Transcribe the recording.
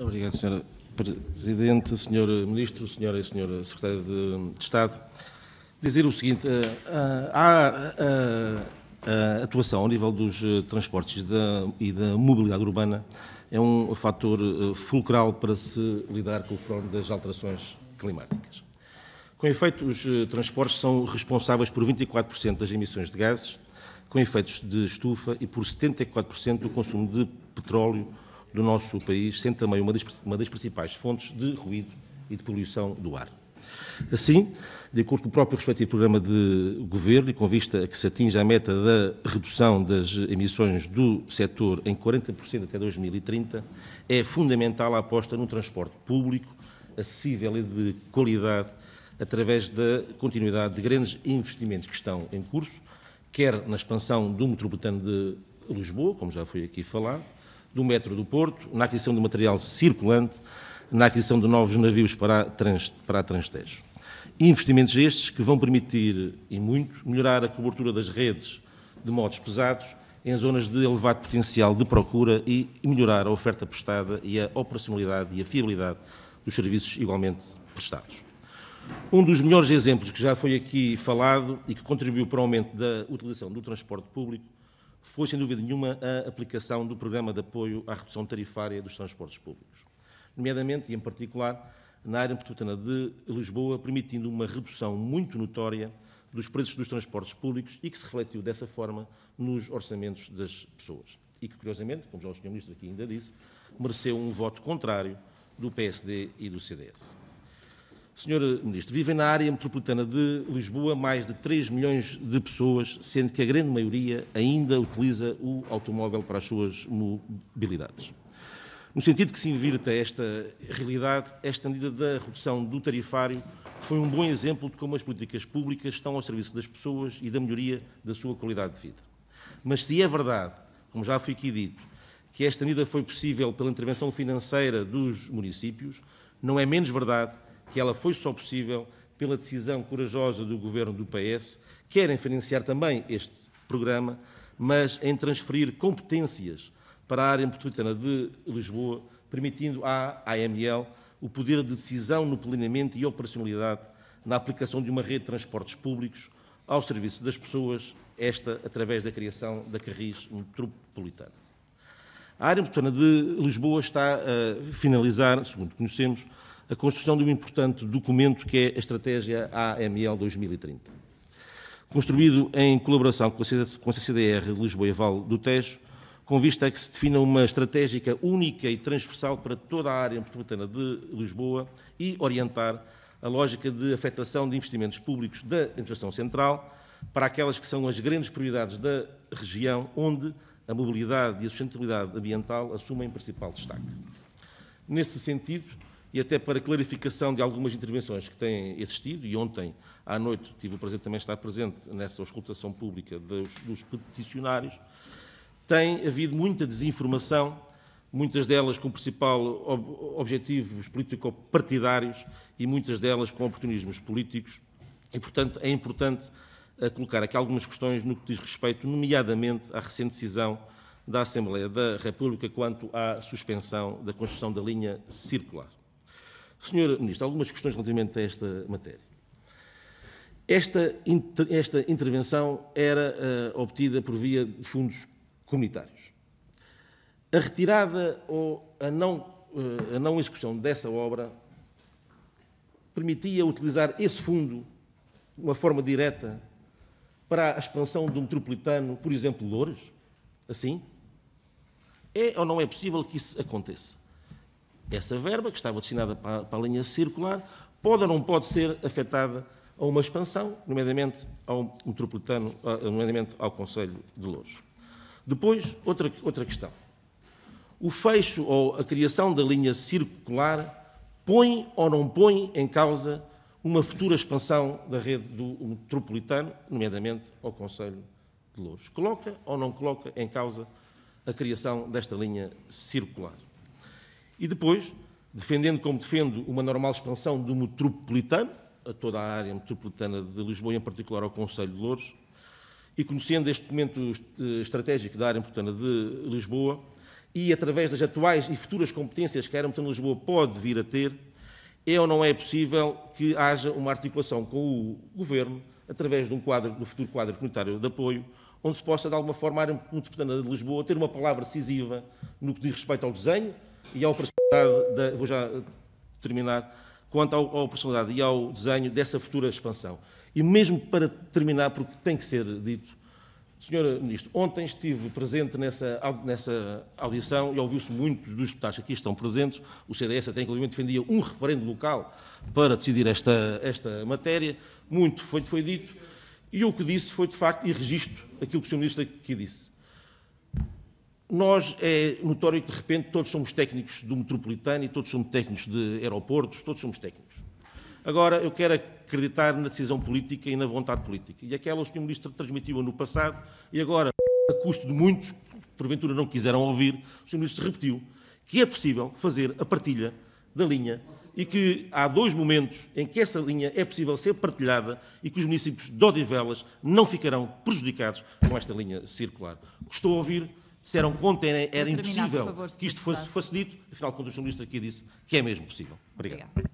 Obrigado, Sra. Presidente, Sr. Ministro, Sra. e Sra. Secretária de, de Estado. Dizer o seguinte, eh, eh, há eh, a atuação ao nível dos transportes e da mobilidade urbana é um fator fulcral para se lidar com o fenómeno das alterações climáticas. Com efeito, os transportes são responsáveis por 24% das emissões de gases com efeitos de estufa e por 74% do consumo de petróleo do nosso país, sendo também uma das, uma das principais fontes de ruído e de poluição do ar. Assim, de acordo com o próprio respectivo programa de governo e com vista a que se atinja a meta da redução das emissões do setor em 40% até 2030, é fundamental a aposta num transporte público acessível e de qualidade através da continuidade de grandes investimentos que estão em curso, quer na expansão do metropolitano de Lisboa, como já foi aqui falado, do metro do Porto, na aquisição de material circulante, na aquisição de novos navios para, trans, para transtejo. Investimentos estes que vão permitir, e muito, melhorar a cobertura das redes de modos pesados em zonas de elevado potencial de procura e melhorar a oferta prestada e a operacionalidade e a fiabilidade dos serviços igualmente prestados. Um dos melhores exemplos que já foi aqui falado e que contribuiu para o aumento da utilização do transporte público foi, sem dúvida nenhuma, a aplicação do Programa de Apoio à Redução Tarifária dos Transportes Públicos, nomeadamente e em particular na área metropolitana de Lisboa, permitindo uma redução muito notória dos preços dos transportes públicos e que se refletiu dessa forma nos orçamentos das pessoas. E que, curiosamente, como já o Sr. Ministro aqui ainda disse, mereceu um voto contrário do PSD e do CDS. Senhor Ministro, vivem na área metropolitana de Lisboa mais de 3 milhões de pessoas, sendo que a grande maioria ainda utiliza o automóvel para as suas mobilidades. No sentido que se invirta esta realidade, esta medida da redução do tarifário foi um bom exemplo de como as políticas públicas estão ao serviço das pessoas e da melhoria da sua qualidade de vida. Mas se é verdade, como já foi aqui dito, que esta medida foi possível pela intervenção financeira dos municípios, não é menos verdade que ela foi só possível pela decisão corajosa do governo do PS, querem financiar também este programa, mas em transferir competências para a área metropolitana de Lisboa, permitindo à AML o poder de decisão no planeamento e operacionalidade na aplicação de uma rede de transportes públicos ao serviço das pessoas, esta através da criação da Carris Metropolitana. A área metropolitana de Lisboa está a finalizar, segundo conhecemos, a construção de um importante documento que é a Estratégia AML 2030. Construído em colaboração com a CCDR Lisboa e Val do Tejo, com vista a que se defina uma estratégica única e transversal para toda a área metropolitana de Lisboa e orientar a lógica de afetação de investimentos públicos da Administração Central para aquelas que são as grandes prioridades da região, onde a mobilidade e a sustentabilidade ambiental assumem principal destaque. Nesse sentido, e até para clarificação de algumas intervenções que têm existido, e ontem à noite tive o prazer de também estar presente nessa auscultação pública dos, dos peticionários, tem havido muita desinformação, muitas delas com principal ob objetivos político-partidários e muitas delas com oportunismos políticos, e portanto é importante eh, colocar aqui algumas questões no que diz respeito, nomeadamente, à recente decisão da Assembleia da República quanto à suspensão da construção da linha circular. Senhor Ministro, algumas questões relativamente a esta matéria. Esta, inter, esta intervenção era uh, obtida por via de fundos comunitários. A retirada ou a não, uh, a não execução dessa obra permitia utilizar esse fundo de uma forma direta para a expansão do metropolitano, por exemplo, Loures? Assim? É ou não é possível que isso aconteça? essa verba que estava destinada para, para a linha circular pode ou não pode ser afetada a uma expansão, nomeadamente ao metropolitano, nomeadamente ao Conselho de Louros. Depois, outra, outra questão. O fecho ou a criação da linha circular põe ou não põe em causa uma futura expansão da rede do metropolitano, nomeadamente ao Conselho de Louros. Coloca ou não coloca em causa a criação desta linha circular? E depois, defendendo como defendo uma normal expansão do metropolitano, a toda a área metropolitana de Lisboa, em particular ao Conselho de Louros, e conhecendo este momento eh, estratégico da área metropolitana de Lisboa, e através das atuais e futuras competências que a área metropolitana de Lisboa pode vir a ter, é ou não é possível que haja uma articulação com o Governo, através de um quadro, do futuro quadro comunitário de apoio, onde se possa, de alguma forma, a área metropolitana de Lisboa ter uma palavra decisiva no que diz respeito ao desenho, e à operacionalidade, da, vou já eh, terminar, quanto à operacionalidade e ao desenho dessa futura expansão. E mesmo para terminar, porque tem que ser dito, Senhora Ministra, ontem estive presente nessa, nessa audição e ouviu-se muitos dos deputados que aqui estão presentes. O CDS até inclusive defendia um referendo local para decidir esta, esta matéria. Muito foi, foi dito. E o que disse foi, de facto, e registro aquilo que o Sr. Ministro aqui disse. Nós, é notório que de repente todos somos técnicos do metropolitano e todos somos técnicos de aeroportos, todos somos técnicos. Agora, eu quero acreditar na decisão política e na vontade política. E aquela o Sr. Ministro transmitiu no passado e agora, a custo de muitos que porventura não quiseram ouvir, o Sr. Ministro repetiu que é possível fazer a partilha da linha e que há dois momentos em que essa linha é possível ser partilhada e que os municípios de Odivelas não ficarão prejudicados com esta linha circular. Gostou de ouvir? se era um era, era impossível favor, que isto fosse, fosse, dito. Afinal, quando o jornalista aqui disse que é mesmo possível. Obrigado. Obrigado.